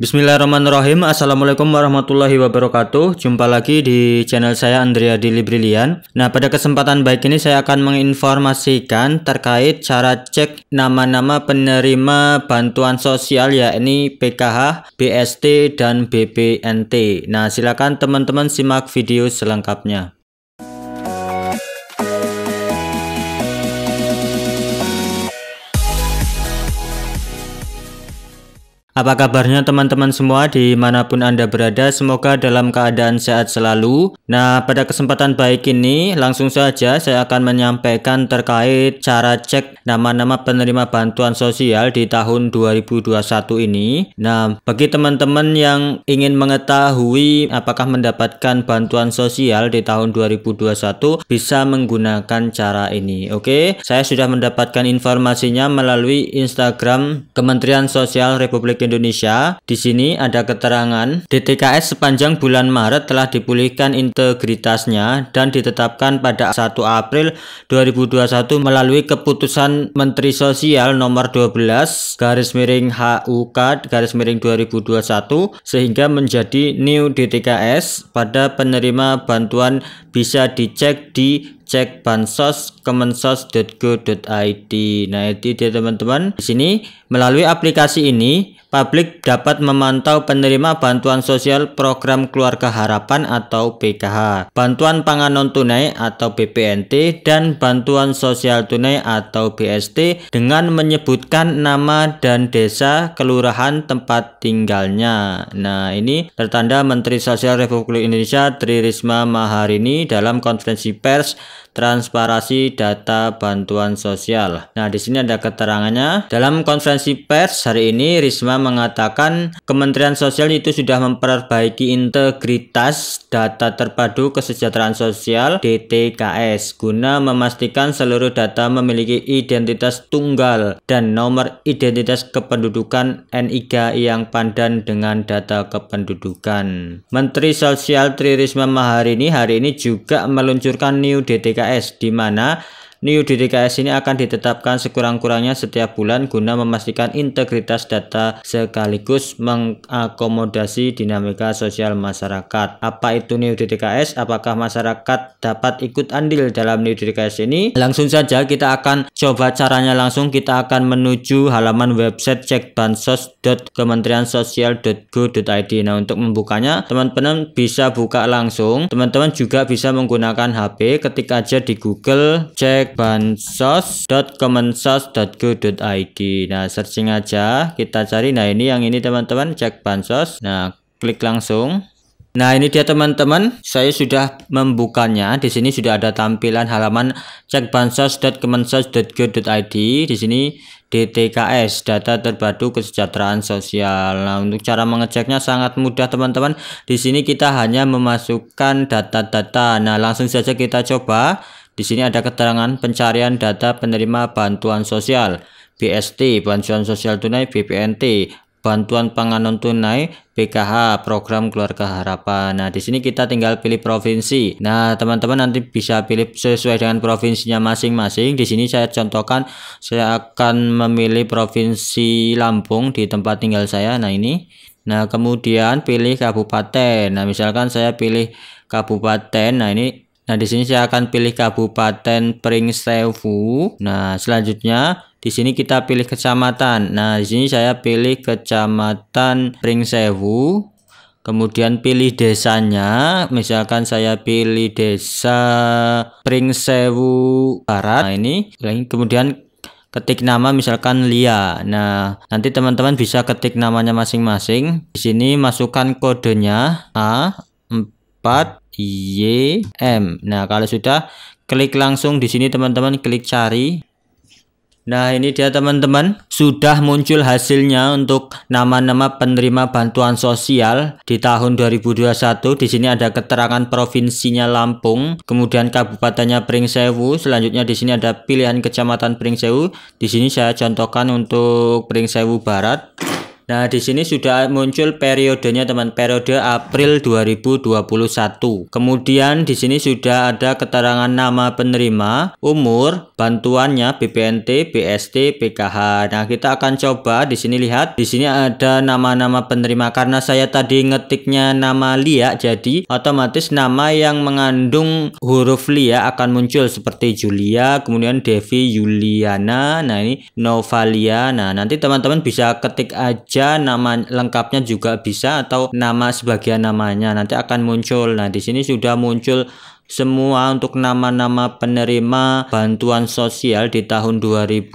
Bismillahirrahmanirrahim Assalamualaikum warahmatullahi wabarakatuh Jumpa lagi di channel saya Andrea Dili Brilian Nah pada kesempatan baik ini saya akan menginformasikan terkait cara cek nama-nama penerima bantuan sosial yakni PKH, BST, dan BPNT. Nah silakan teman-teman simak video selengkapnya Apa kabarnya teman-teman semua dimanapun Anda berada? Semoga dalam keadaan sehat selalu. Nah, pada kesempatan baik ini langsung saja saya akan menyampaikan terkait cara cek nama-nama penerima bantuan sosial di tahun 2021 ini. Nah, bagi teman-teman yang ingin mengetahui apakah mendapatkan bantuan sosial di tahun 2021 bisa menggunakan cara ini. Oke, saya sudah mendapatkan informasinya melalui Instagram Kementerian Sosial Republik Indonesia Indonesia. Di sini ada keterangan DTKS sepanjang bulan Maret telah dipulihkan integritasnya dan ditetapkan pada 1 April 2021 melalui keputusan Menteri Sosial nomor 12 garis miring HUK garis miring 2021 sehingga menjadi new DTKS pada penerima bantuan bisa dicek di cek bansos kemensos.go.id. Nah, itu dia teman-teman. Di sini melalui aplikasi ini, publik dapat memantau penerima bantuan sosial program keluarga harapan atau PKH, bantuan pangan non tunai atau BPNT dan bantuan sosial tunai atau BST dengan menyebutkan nama dan desa, kelurahan tempat tinggalnya. Nah, ini tertanda Menteri Sosial Republik Indonesia Tri Risma Maharini dalam konferensi pers transparasi data bantuan sosial. Nah, di sini ada keterangannya. Dalam konferensi pers hari ini Risma mengatakan Kementerian Sosial itu sudah memperbaiki integritas data terpadu kesejahteraan sosial DTKS guna memastikan seluruh data memiliki identitas tunggal dan nomor identitas kependudukan NIK yang pandan dengan data kependudukan. Menteri Sosial Tri Risma Maharini hari ini juga meluncurkan New DTKS PKS di mana New DTKS ini akan ditetapkan sekurang-kurangnya setiap bulan guna memastikan integritas data sekaligus mengakomodasi dinamika sosial masyarakat. Apa itu New DTKS? Apakah masyarakat dapat ikut andil dalam New DTKS ini? Langsung saja kita akan coba caranya langsung kita akan menuju halaman website cekbansos.kementeriansosial.go.id. Nah, untuk membukanya teman-teman bisa buka langsung. Teman-teman juga bisa menggunakan HP ketik aja di Google cek cekbansos.kemensos.go.id nah searching aja kita cari nah ini yang ini teman-teman cek bansos nah klik langsung Nah ini dia teman-teman, saya sudah membukanya. Di sini sudah ada tampilan halaman cekbansos.kemensos.go.id. Di sini DTKS Data Terpadu Kesejahteraan Sosial. Nah untuk cara mengeceknya sangat mudah teman-teman. Di sini kita hanya memasukkan data-data. Nah langsung saja kita coba. Di sini ada keterangan pencarian data penerima bantuan sosial, BST, bantuan sosial tunai, BPNT, bantuan pangan non tunai PKH program keluarga harapan. Nah, di sini kita tinggal pilih provinsi. Nah, teman-teman nanti bisa pilih sesuai dengan provinsinya masing-masing. Di sini saya contohkan saya akan memilih provinsi Lampung di tempat tinggal saya. Nah, ini. Nah, kemudian pilih kabupaten. Nah, misalkan saya pilih kabupaten. Nah, ini Nah, di sini saya akan pilih Kabupaten Pringsewu. Nah, selanjutnya di sini kita pilih kecamatan. Nah, di sini saya pilih Kecamatan Pringsewu. Kemudian pilih desanya. Misalkan saya pilih desa Pringsewu Barat. Nah, ini kemudian ketik nama misalkan Lia. Nah, nanti teman-teman bisa ketik namanya masing-masing. Di sini masukkan kodenya A 4 Y M. Nah, kalau sudah klik langsung di sini teman-teman klik cari. Nah, ini dia teman-teman, sudah muncul hasilnya untuk nama-nama penerima bantuan sosial di tahun 2021. Di sini ada keterangan provinsinya Lampung, kemudian kabupatennya Pringsewu, selanjutnya di sini ada pilihan kecamatan Pringsewu. Di sini saya contohkan untuk Pringsewu Barat. Nah, di sini sudah muncul periodenya teman, periode April 2021. Kemudian di sini sudah ada keterangan nama penerima, umur, bantuannya BPNT, BST, PKH. Nah, kita akan coba di sini lihat. Di sini ada nama-nama penerima karena saya tadi ngetiknya nama Lia jadi otomatis nama yang mengandung huruf Lia akan muncul seperti Julia, kemudian Devi Juliana Nah, ini Novalia. Nah, nanti teman-teman bisa ketik aja saja nama lengkapnya juga bisa atau nama sebagian namanya nanti akan muncul. Nah, di sini sudah muncul semua untuk nama-nama penerima bantuan sosial di tahun 2021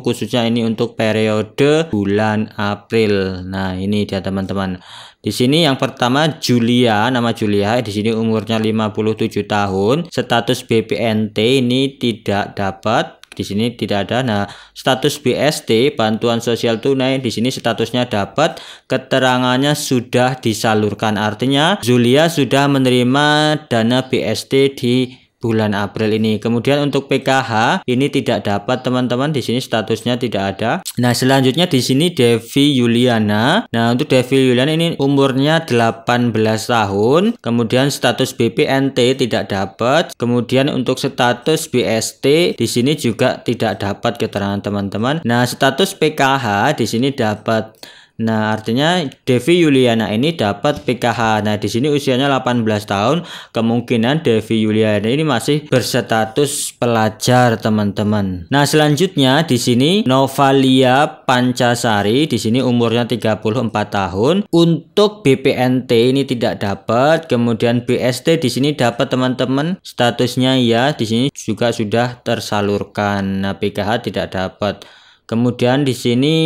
khususnya ini untuk periode bulan April. Nah, ini dia teman-teman. Di sini yang pertama Julia, nama Julia di sini umurnya 57 tahun, status BPNT ini tidak dapat di sini tidak ada. Nah, status BST bantuan sosial tunai di sini statusnya dapat, keterangannya sudah disalurkan. Artinya Zulia sudah menerima dana BST di bulan April ini. Kemudian untuk PKH ini tidak dapat teman-teman di sini statusnya tidak ada. Nah, selanjutnya di sini Devi Yuliana. Nah, untuk Devi Yuliana ini umurnya 18 tahun. Kemudian status BPNT tidak dapat. Kemudian untuk status BST di sini juga tidak dapat keterangan teman-teman. Nah, status PKH di sini dapat Nah, artinya Devi Yuliana ini dapat PKH. Nah, di sini usianya 18 tahun. Kemungkinan Devi Yuliana ini masih berstatus pelajar, teman-teman. Nah, selanjutnya di sini Novalia Pancasari di sini umurnya 34 tahun. Untuk BPNT ini tidak dapat, kemudian BST di sini dapat, teman-teman. Statusnya ya di sini juga sudah tersalurkan. Nah, PKH tidak dapat. Kemudian di sini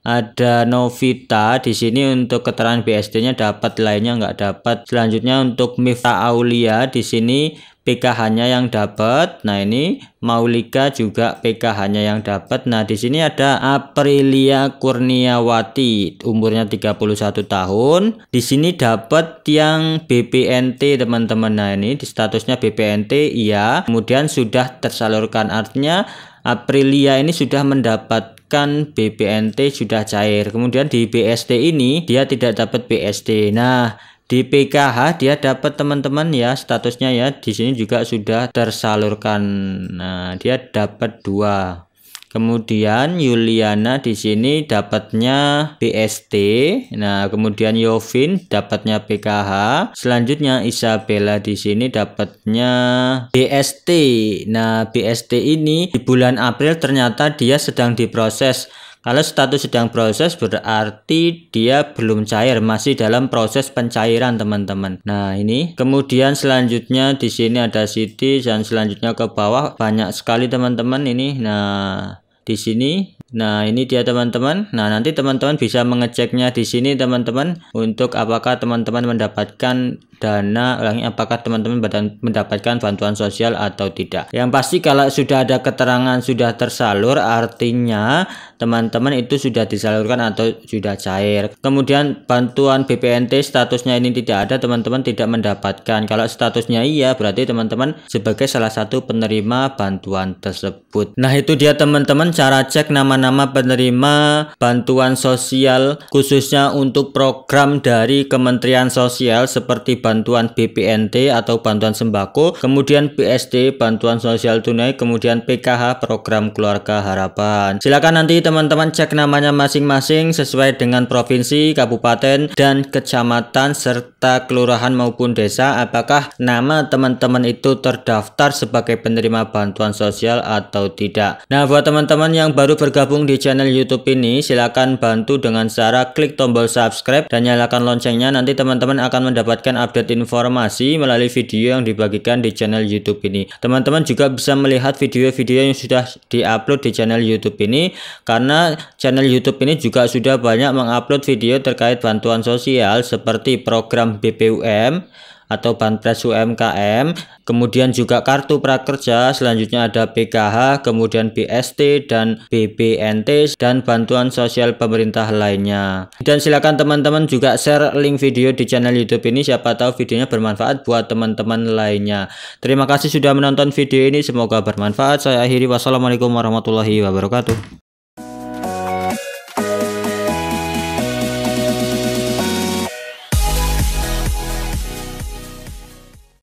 ada Novita di sini untuk keterangan BSD-nya dapat lainnya nggak dapat. Selanjutnya untuk Mifta Aulia di sini PKH-nya yang dapat. Nah, ini Maulika juga PKH-nya yang dapat. Nah, di sini ada Aprilia Kurniawati, umurnya 31 tahun. Di sini dapat yang BPNT, teman-teman. Nah, ini di statusnya BPNT iya. Kemudian sudah tersalurkan artinya Aprilia ini sudah mendapat kan BPNT sudah cair. Kemudian di BSD ini dia tidak dapat BSD. Nah, di PKH dia dapat teman-teman ya statusnya ya di sini juga sudah tersalurkan. Nah, dia dapat dua Kemudian Yuliana di sini dapatnya BST. Nah, kemudian Yovin dapatnya PKH. Selanjutnya Isabella di sini dapatnya BST. Nah, BST ini di bulan April ternyata dia sedang diproses kalau status sedang proses berarti dia belum cair, masih dalam proses pencairan teman-teman. Nah ini kemudian selanjutnya di sini ada city dan selanjutnya ke bawah banyak sekali teman-teman ini. Nah di sini Nah, ini dia teman-teman. Nah, nanti teman-teman bisa mengeceknya di sini teman-teman untuk apakah teman-teman mendapatkan dana ulangi apakah teman-teman mendapatkan bantuan sosial atau tidak yang pasti kalau sudah ada keterangan sudah tersalur artinya teman-teman itu sudah disalurkan atau sudah cair kemudian bantuan BPNT statusnya ini tidak ada teman-teman tidak mendapatkan kalau statusnya iya berarti teman-teman sebagai salah satu penerima bantuan tersebut nah itu dia teman-teman cara cek nama-nama penerima bantuan sosial khususnya untuk program dari Kementerian Sosial seperti bantuan BPNT atau bantuan sembako, kemudian PSD bantuan sosial tunai, kemudian PKH program keluarga harapan. Silakan nanti teman-teman cek namanya masing-masing sesuai dengan provinsi, kabupaten dan kecamatan serta kelurahan maupun desa apakah nama teman-teman itu terdaftar sebagai penerima bantuan sosial atau tidak. Nah, buat teman-teman yang baru bergabung di channel YouTube ini, silakan bantu dengan cara klik tombol subscribe dan nyalakan loncengnya nanti teman-teman akan mendapatkan update update informasi melalui video yang dibagikan di channel YouTube ini. Teman-teman juga bisa melihat video-video yang sudah diupload di channel YouTube ini karena channel YouTube ini juga sudah banyak mengupload video terkait bantuan sosial seperti program BPUM atau Banpres UMKM, kemudian juga kartu prakerja, selanjutnya ada PKH, kemudian BST dan BBNT dan bantuan sosial pemerintah lainnya. Dan silakan teman-teman juga share link video di channel YouTube ini siapa tahu videonya bermanfaat buat teman-teman lainnya. Terima kasih sudah menonton video ini, semoga bermanfaat. Saya akhiri wassalamualaikum warahmatullahi wabarakatuh.